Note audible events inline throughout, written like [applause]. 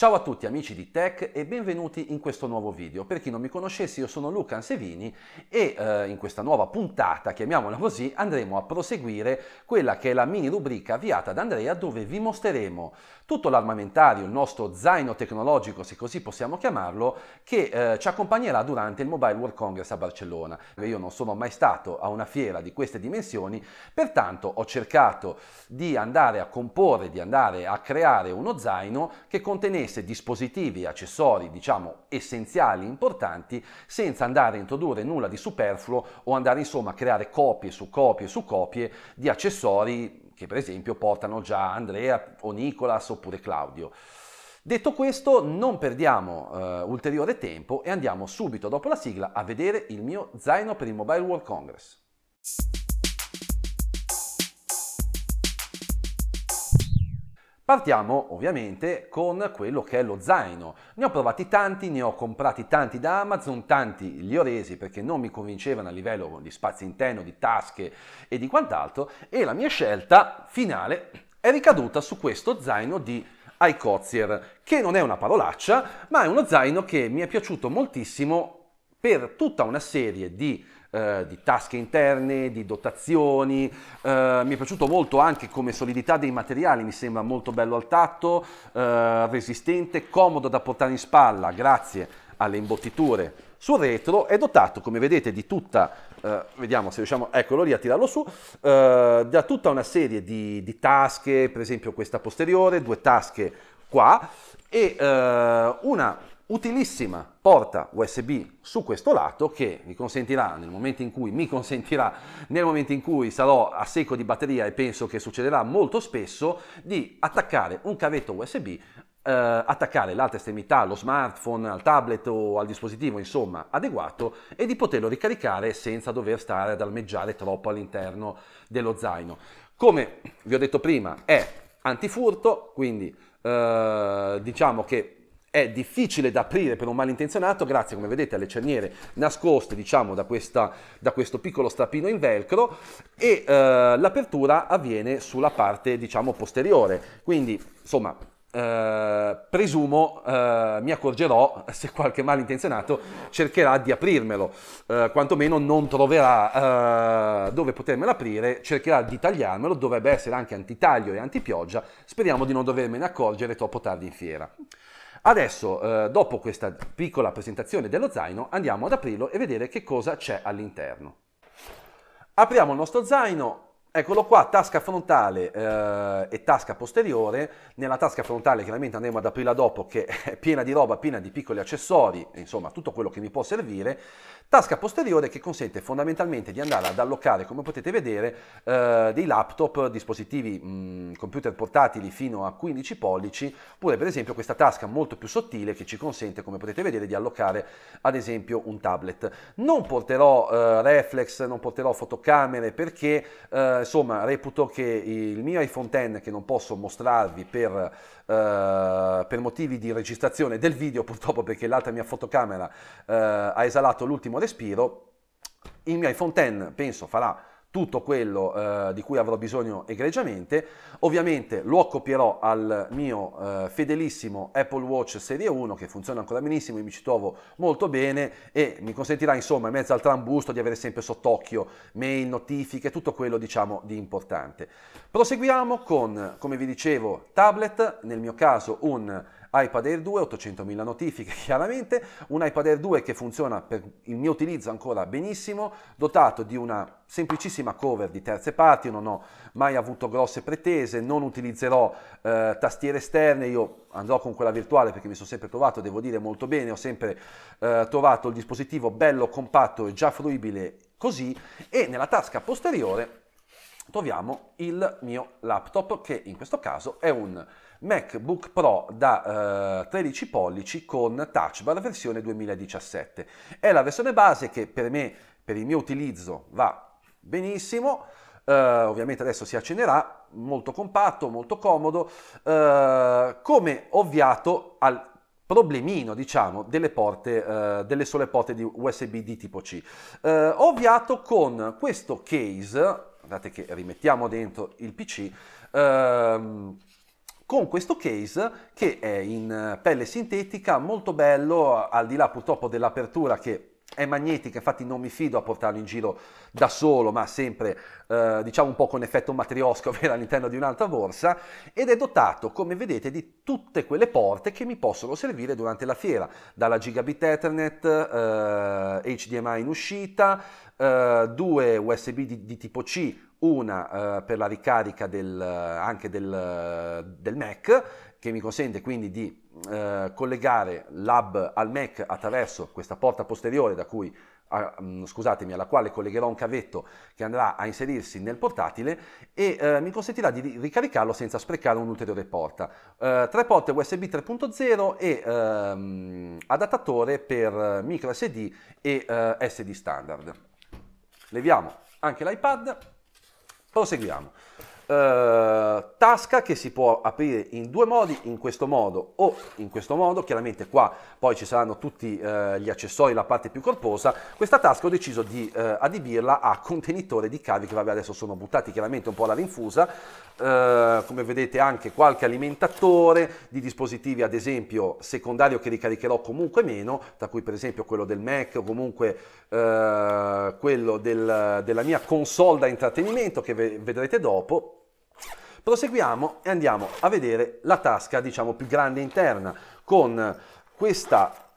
Ciao a tutti amici di Tech e benvenuti in questo nuovo video. Per chi non mi conoscesse io sono Luca Ansevini e eh, in questa nuova puntata, chiamiamola così, andremo a proseguire quella che è la mini rubrica avviata da Andrea dove vi mostreremo tutto l'armamentario, il nostro zaino tecnologico se così possiamo chiamarlo, che eh, ci accompagnerà durante il Mobile World Congress a Barcellona. Io non sono mai stato a una fiera di queste dimensioni, pertanto ho cercato di andare a comporre, di andare a creare uno zaino che contenesse messe dispositivi, accessori, diciamo, essenziali, importanti, senza andare a introdurre nulla di superfluo o andare insomma a creare copie su copie su copie di accessori che per esempio portano già Andrea o Nicolas oppure Claudio. Detto questo, non perdiamo eh, ulteriore tempo e andiamo subito dopo la sigla a vedere il mio zaino per il Mobile World Congress. Partiamo ovviamente con quello che è lo zaino. Ne ho provati tanti, ne ho comprati tanti da Amazon, tanti li ho resi perché non mi convincevano a livello di spazio interno, di tasche e di quant'altro e la mia scelta finale è ricaduta su questo zaino di iCozier, che non è una parolaccia, ma è uno zaino che mi è piaciuto moltissimo per tutta una serie di, eh, di tasche interne, di dotazioni. Eh, mi è piaciuto molto anche come solidità dei materiali, mi sembra molto bello al tatto, eh, resistente, comodo da portare in spalla grazie alle imbottiture sul retro. È dotato, come vedete, di tutta, eh, vediamo se riusciamo, eccolo lì a tirarlo su, eh, da tutta una serie di, di tasche, per esempio questa posteriore, due tasche qua e eh, una utilissima porta USB su questo lato che mi consentirà nel momento in cui mi consentirà nel momento in cui sarò a secco di batteria e penso che succederà molto spesso di attaccare un cavetto USB eh, attaccare l'altra estremità allo smartphone, al tablet o al dispositivo insomma adeguato e di poterlo ricaricare senza dover stare ad almeggiare troppo all'interno dello zaino. Come vi ho detto prima è antifurto quindi eh, diciamo che è difficile da aprire per un malintenzionato grazie, come vedete, alle cerniere nascoste, diciamo, da, questa, da questo piccolo strappino in velcro e eh, l'apertura avviene sulla parte, diciamo, posteriore. Quindi, insomma, eh, presumo eh, mi accorgerò [laughs] se qualche malintenzionato cercherà di aprirmelo, eh, quantomeno non troverà eh, dove potermelo aprire, cercherà di tagliarmelo, dovrebbe essere anche antitaglio e antipioggia, speriamo di non dovermene accorgere troppo tardi in fiera. Adesso, eh, dopo questa piccola presentazione dello zaino, andiamo ad aprirlo e vedere che cosa c'è all'interno. Apriamo il nostro zaino, Eccolo qua, tasca frontale eh, e tasca posteriore. Nella tasca frontale chiaramente andremo ad aprirla dopo che è piena di roba, piena di piccoli accessori, insomma tutto quello che mi può servire. Tasca posteriore che consente fondamentalmente di andare ad allocare, come potete vedere, eh, dei laptop, dispositivi, mh, mm, computer portatili fino a 15 pollici, oppure per esempio questa tasca molto più sottile che ci consente, come potete vedere, di allocare ad esempio un tablet. Non porterò eh, reflex, non porterò fotocamere perché eh, insomma reputo che il mio iPhone X che non posso mostrarvi per, eh, per, motivi di registrazione del video purtroppo perché l'altra mia fotocamera eh, ha esalato l'ultimo respiro, il mio iPhone X penso farà tutto quello eh, di cui avrò bisogno egregiamente. Ovviamente lo copierò al mio eh, fedelissimo Apple Watch Serie 1 che funziona ancora benissimo, mi ci trovo molto bene e mi consentirà insomma in mezzo al trambusto di avere sempre sott'occhio mail, notifiche, tutto quello diciamo di importante. Proseguiamo con, come vi dicevo, tablet, nel mio caso un iPad Air 2, 800.000 notifiche [laughs] chiaramente, un iPad Air 2 che funziona per il mio utilizzo ancora benissimo, dotato di una semplicissima cover di terze parti, non ho mai avuto grosse pretese, non utilizzerò eh, tastiere esterne, io andrò con quella virtuale perché mi sono sempre provato, devo dire molto bene, ho sempre eh, trovato il dispositivo bello, compatto e già fruibile così e nella tasca posteriore troviamo il mio laptop che in questo caso è un MacBook Pro da eh, 13 pollici con touch bar versione 2017. È la versione base che per me, per il mio utilizzo, va benissimo. Eh, ovviamente adesso si accenderà, molto compatto, molto comodo, eh, come ovviato al problemino, diciamo, delle, porte, eh, delle sole porte di USB di tipo C. Eh, ovviato con questo case, guardate che rimettiamo dentro il PC, ehm, con questo case che è in eh, pelle sintetica, molto bello, al di là purtroppo dell'apertura che è magnetica, infatti non mi fido a portarlo in giro da solo, ma sempre eh, diciamo un po' con effetto matriosco, [laughs] ovvero all'interno di un'altra borsa, ed è dotato, come vedete, di tutte quelle porte che mi possono servire durante la fiera, dalla gigabit Ethernet, eh, HDMI in uscita, eh, due USB di, di tipo C una eh, per la ricarica del, eh, anche del, eh, del, Mac che mi consente quindi di eh, collegare l'hub al Mac attraverso questa porta posteriore da cui a, mm, scusatemi, alla quale collegherò un cavetto che andrà a inserirsi nel portatile e eh, mi consentirà di ricaricarlo senza sprecare un'ulteriore porta. Eh, tre porte USB 3.0 e ehm, adattatore per micro SD e eh, SD standard. Leviamo anche l'iPad. Proseguiamo. Eh, tasca che si può aprire in due modi, in questo modo o in questo modo, chiaramente qua poi ci saranno tutti eh, gli accessori, la parte più corposa, questa tasca ho deciso di eh, adibirla a contenitore di cavi che vabbè adesso sono buttati chiaramente un po' alla rinfusa, eh, come vedete anche qualche alimentatore di dispositivi ad esempio secondario che ricaricherò comunque meno, tra cui per esempio quello del Mac o comunque quello del, della mia console da intrattenimento che vedrete dopo Proseguiamo e andiamo a vedere la tasca, diciamo, più grande interna con questa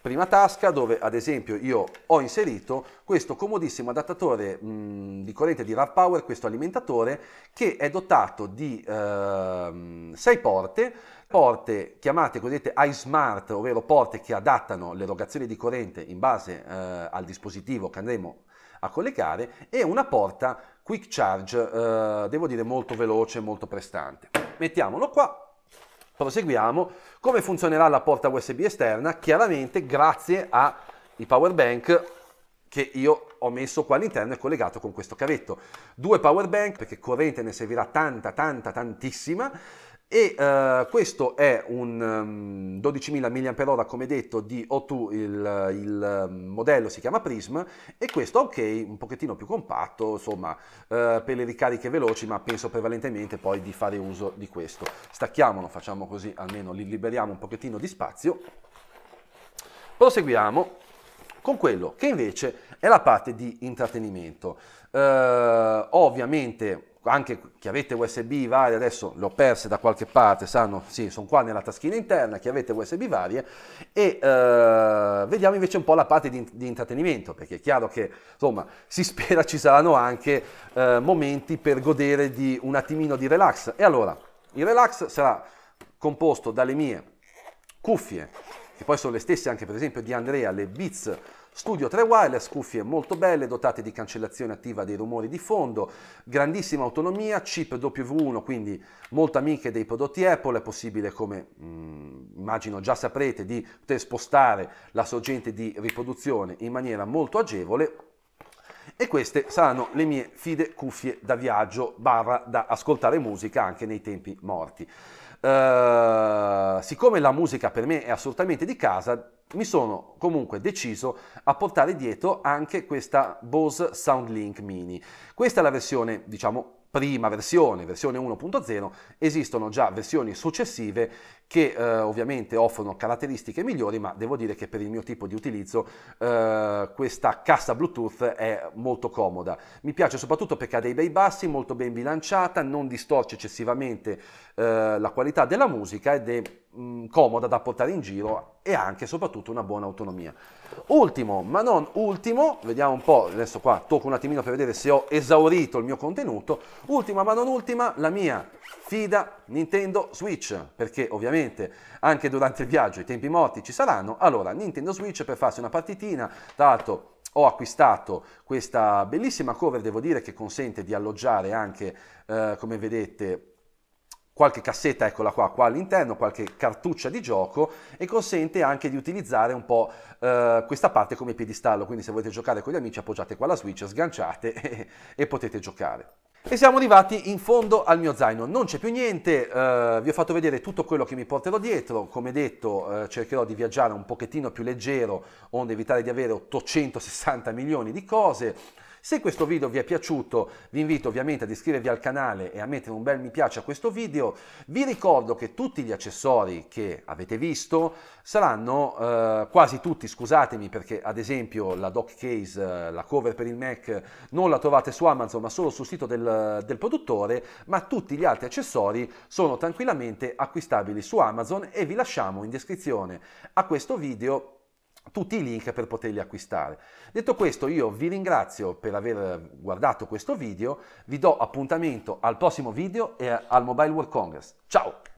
prima tasca dove ad esempio io ho inserito questo comodissimo adattatore mh, mm, di corrente di RAV Power, questo alimentatore che è dotato di 6 eh, porte, porte chiamate cosiddette iSmart, ovvero porte che adattano l'erogazione di corrente in base eh, al dispositivo che andremo a collegare e una porta quick charge, eh, devo dire molto veloce, molto prestante. Mettiamolo qua. Proseguiamo. Come funzionerà la porta USB esterna? Chiaramente grazie ai power bank che io ho messo qua all'interno e collegato con questo cavetto. Due power bank perché corrente ne servirà tanta, tanta, tantissima e uh, questo è un um, 12.000 mAh come detto di O2, il, il ehm, modello si chiama Prism e questo ok, un pochettino più compatto, insomma uh, per le ricariche veloci ma penso prevalentemente poi di fare uso di questo. Stacchiamolo, facciamo così almeno li liberiamo un pochettino di spazio. Proseguiamo con quello che invece è la parte di intrattenimento. Uh, ovviamente anche chi avete USB varie, adesso le ho perse da qualche parte, sanno, sì, sono qua nella taschina interna, chi avete USB varie, e eh, vediamo invece un po' la parte di, di, intrattenimento, perché è chiaro che, insomma, [laughs] si spera ci saranno anche eh, momenti per godere di un attimino di relax. E allora, il relax sarà composto dalle mie cuffie, che poi sono le stesse anche per esempio di Andrea, le Beats Studio 3 wireless, cuffie molto belle, dotate di cancellazione attiva dei rumori di fondo, grandissima autonomia, chip W1, quindi molto amiche dei prodotti Apple, è possibile come mh, mm, immagino già saprete di poter spostare la sorgente di riproduzione in maniera molto agevole e queste saranno le mie fide cuffie da viaggio barra da ascoltare musica anche nei tempi morti. Eh, siccome la musica per me è assolutamente di casa, mi sono comunque deciso a portare dietro anche questa Bose SoundLink Mini. Questa è la versione, diciamo, prima versione, versione 1.0, esistono già versioni successive che eh, ovviamente offrono caratteristiche migliori, ma devo dire che per il mio tipo di utilizzo eh, questa cassa Bluetooth è molto comoda. Mi piace soprattutto perché ha dei bei bassi, molto ben bilanciata, non distorce eccessivamente eh, la qualità della musica ed è mh, mm, comoda da portare in giro e anche e soprattutto una buona autonomia. Ultimo, ma non ultimo, vediamo un po', adesso qua tocco un attimino per vedere se ho esaurito il mio contenuto. Ultima, ma non ultima, la mia fida Nintendo Switch, perché ovviamente anche durante il viaggio i tempi morti ci saranno, allora Nintendo Switch per farsi una partitina, tra l'altro ho acquistato questa bellissima cover, devo dire, che consente di alloggiare anche, eh, come vedete, qualche cassetta, eccola qua, qua all'interno, qualche cartuccia di gioco e consente anche di utilizzare un po' eh, questa parte come piedistallo, quindi se volete giocare con gli amici appoggiate qua la Switch, sganciate [laughs] e, e potete giocare. E siamo arrivati in fondo al mio zaino, non c'è più niente, eh, vi ho fatto vedere tutto quello che mi porterò dietro, come detto eh, cercherò di viaggiare un pochettino più leggero onde evitare di avere 860 milioni di cose, se questo video vi è piaciuto vi invito ovviamente ad iscrivervi al canale e a mettere un bel mi piace a questo video. Vi ricordo che tutti gli accessori che avete visto saranno eh, quasi tutti, scusatemi perché ad esempio la dock case, eh, la cover per il Mac non la trovate su Amazon ma solo sul sito del, del produttore, ma tutti gli altri accessori sono tranquillamente acquistabili su Amazon e vi lasciamo in descrizione a questo video tutti i link per poterli acquistare. Detto questo io vi ringrazio per aver guardato questo video, vi do appuntamento al prossimo video e al Mobile World Congress. Ciao!